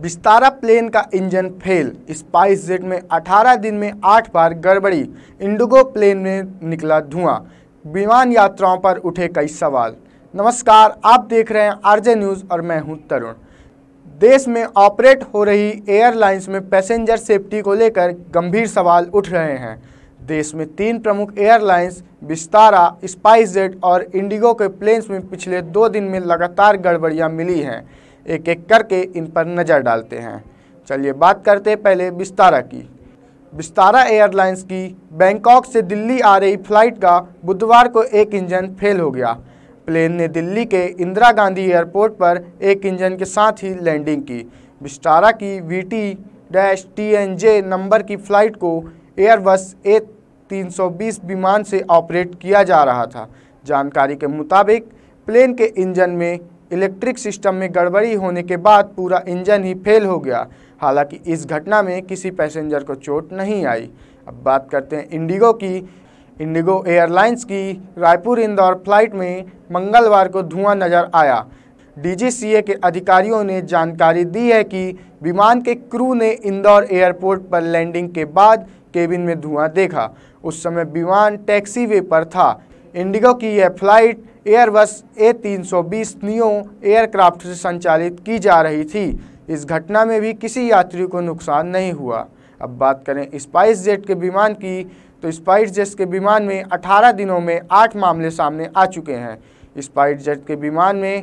Vistara plane का engine fail SpiceJet में 18 दिन में 8 बार गड़बड़ी इंडिगो प्लेन में निकला धुआं विमान यात्राओं पर उठे कई सवाल नमस्कार आप देख रहे हैं आरजे न्यूज़ और मैं हूं तरुण देश में ऑपरेट हो रही एयरलाइंस में पैसेंजर सेफ्टी को लेकर गंभीर सवाल उठ रहे हैं देश में तीन प्रमुख एयरलाइंस विस्तारा स्पाइस जेट और इंडिगो के प्लेन्स में पिछले दो दिन में लगातार गड़बड़ियाँ मिली हैं एक एक करके इन पर नज़र डालते हैं चलिए बात करते हैं पहले विस्तारा की विस्तारा एयरलाइंस की बैंकॉक से दिल्ली आ रही फ्लाइट का बुधवार को एक इंजन फेल हो गया प्लेन ने दिल्ली के इंदिरा गांधी एयरपोर्ट पर एक इंजन के साथ ही लैंडिंग की विस्तारा की V T dash T N J number की फ़्लाइट को एयरबस ए 320 विमान से ऑपरेट किया जा रहा था जानकारी के मुताबिक प्लेन के इंजन में इलेक्ट्रिक सिस्टम में गड़बड़ी होने के बाद पूरा इंजन ही फेल हो गया हालांकि इस घटना में किसी पैसेंजर को चोट नहीं आई अब बात करते हैं इंडिगो की इंडिगो एयरलाइंस की रायपुर इंदौर फ्लाइट में मंगलवार को धुआं नजर आया डीजीसीए के अधिकारियों ने जानकारी दी है कि विमान के क्रू ने इंदौर एयरपोर्ट पर लैंडिंग के बाद केबिन में धुआं देखा उस समय विमान टैक्सी वे पर था इंडिगो की यह फ्लाइट एयरबस ए तीन नियो एयरक्राफ्ट से संचालित की जा रही थी इस घटना में भी किसी यात्री को नुकसान नहीं हुआ अब बात करें स्पाइस जेट के विमान की तो स्पाइस जेट के विमान में 18 दिनों में 8 मामले सामने आ चुके हैं स्पाइस जेट के विमान में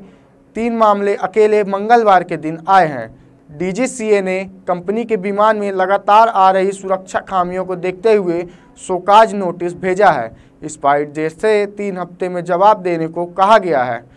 तीन मामले अकेले मंगलवार के दिन आए हैं डीजीसीए ने कंपनी के विमान में लगातार आ रही सुरक्षा खामियों को देखते हुए शोकाज नोटिस भेजा है इस फाइट जैसे तीन हफ्ते में जवाब देने को कहा गया है